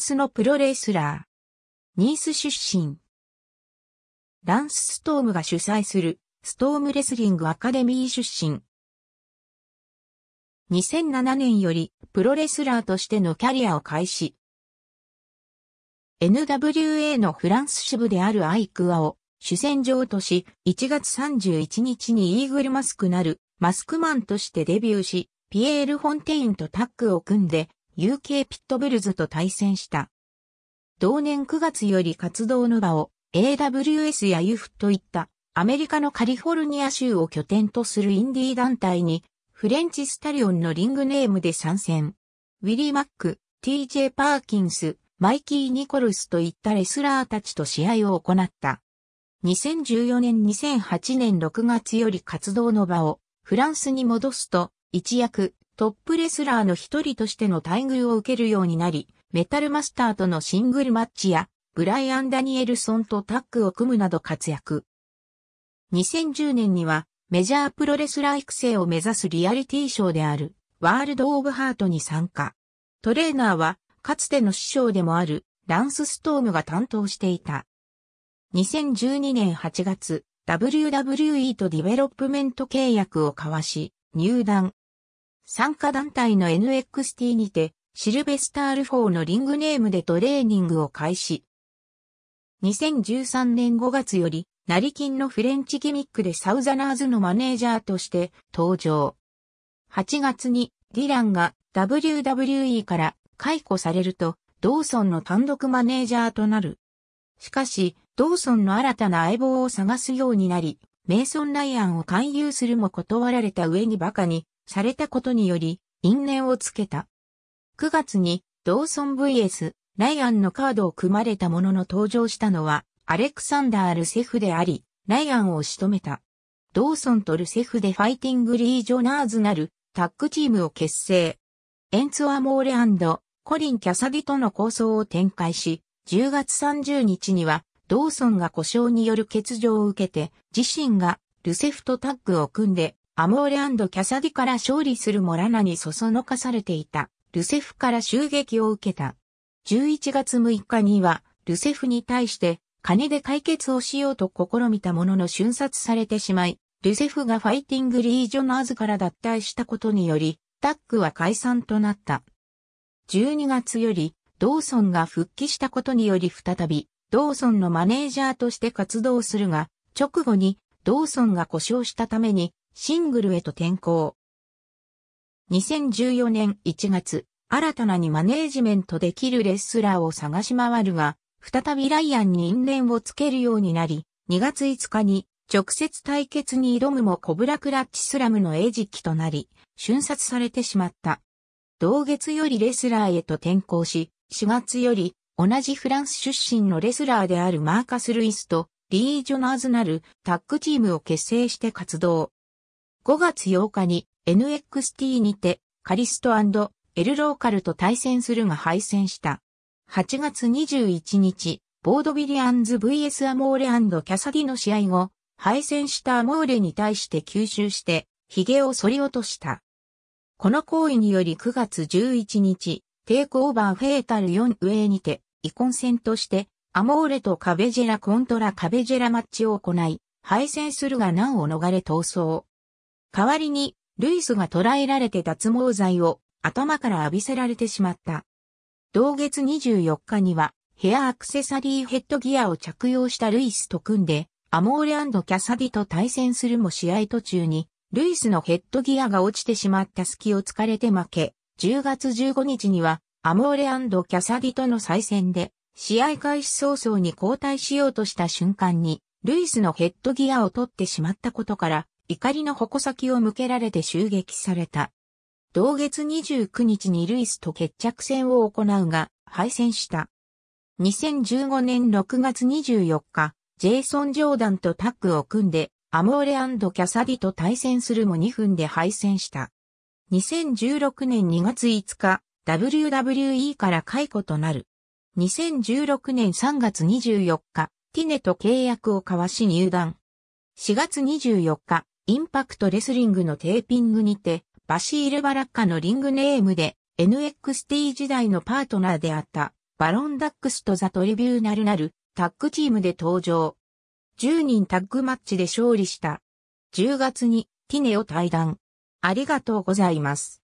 ンスのプロレスラー。ニース出身。ランス・ストームが主催する、ストームレスリングアカデミー出身。2007年より、プロレスラーとしてのキャリアを開始。NWA のフランス支部であるアイクアを主戦場とし、1月31日にイーグルマスクなるマスクマンとしてデビューし、ピエール・フォンテインとタッグを組んで UK ピットブルズと対戦した。同年9月より活動の場を AWS や UF といったアメリカのカリフォルニア州を拠点とするインディー団体にフレンチスタリオンのリングネームで参戦。ウィリー・マック、TJ パーキンス、マイキー・ニコルスといったレスラーたちと試合を行った。2014年2008年6月より活動の場をフランスに戻すと一躍トップレスラーの一人としての待遇を受けるようになり、メタルマスターとのシングルマッチや、ブライアン・ダニエルソンとタッグを組むなど活躍。2010年には、メジャープロレスラー育成を目指すリアリティショーである、ワールド・オブ・ハートに参加。トレーナーは、かつての師匠でもある、ランス・ストームが担当していた。2012年8月、WWE とディベロップメント契約を交わし、入団。参加団体の NXT にて、シルベスタール4のリングネームでトレーニングを開始。2013年5月より、成金のフレンチギミックでサウザナーズのマネージャーとして登場。8月にディランが WWE から解雇されると、ドーソンの単独マネージャーとなる。しかし、ドーソンの新たな相棒を探すようになり、メイソン・ライアンを勧誘するも断られた上にバカにされたことにより、因縁をつけた。9月に、ドーソン VS、ライアンのカードを組まれたものの登場したのは、アレクサンダー・ルセフであり、ライアンを仕留めた。ドーソンとルセフでファイティング・リージョナーズなるタッグチームを結成。エンツォ・アモーレコリン・キャサディとの構想を展開し、10月30日には、ドーソンが故障による欠場を受けて、自身がルセフとタッグを組んで、アモーレキャサディから勝利するモラナにそそのかされていた、ルセフから襲撃を受けた。11月6日には、ルセフに対して、金で解決をしようと試みたものの瞬殺されてしまい、ルセフがファイティングリージョナーズから脱退したことにより、タッグは解散となった。12月より、ドーソンが復帰したことにより再び、ドーソンのマネージャーとして活動するが、直後に、ドーソンが故障したために、シングルへと転向。2014年1月、新たなにマネージメントできるレスラーを探し回るが、再びライアンに因縁をつけるようになり、2月5日に直接対決に挑むもコブラクラッチスラムの餌食となり、瞬殺されてしまった。同月よりレスラーへと転向し、4月より同じフランス出身のレスラーであるマーカス・ルイスとリー・ジョナーズなるタッグチームを結成して活動。5月8日に NXT にてカリストエルローカルと対戦するが敗戦した。8月21日、ボードビリアンズ VS アモーレキャサディの試合後、敗戦したアモーレに対して吸収して、髭を剃り落とした。この行為により9月11日、テイクオーバーフェータル4イにて、コン戦として、アモーレとカベジェラコントラカベジェラマッチを行い、敗戦するが難を逃れ逃走。代わりに、ルイスが捕らえられて脱毛剤を頭から浴びせられてしまった。同月24日には、ヘアアクセサリーヘッドギアを着用したルイスと組んで、アモーレキャサディと対戦するも試合途中に、ルイスのヘッドギアが落ちてしまった隙を突かれて負け、10月15日には、アモーレキャサディとの再戦で、試合開始早々に交代しようとした瞬間に、ルイスのヘッドギアを取ってしまったことから、怒りの矛先を向けられて襲撃された。同月29日にルイスと決着戦を行うが、敗戦した。2015年6月24日、ジェイソン・ジョーダンとタッグを組んで、アモーレキャサディと対戦するも2分で敗戦した。2016年2月5日、WWE から解雇となる。2016年3月24日、ティネと契約を交わし入団。4月24日、インパクトレスリングのテーピングにて、バシール・バラッカのリングネームで、NXT 時代のパートナーであった、バロンダックスとザ・トリビューナルなる、タッグチームで登場。10人タッグマッチで勝利した。10月に、ティネを退団。ありがとうございます。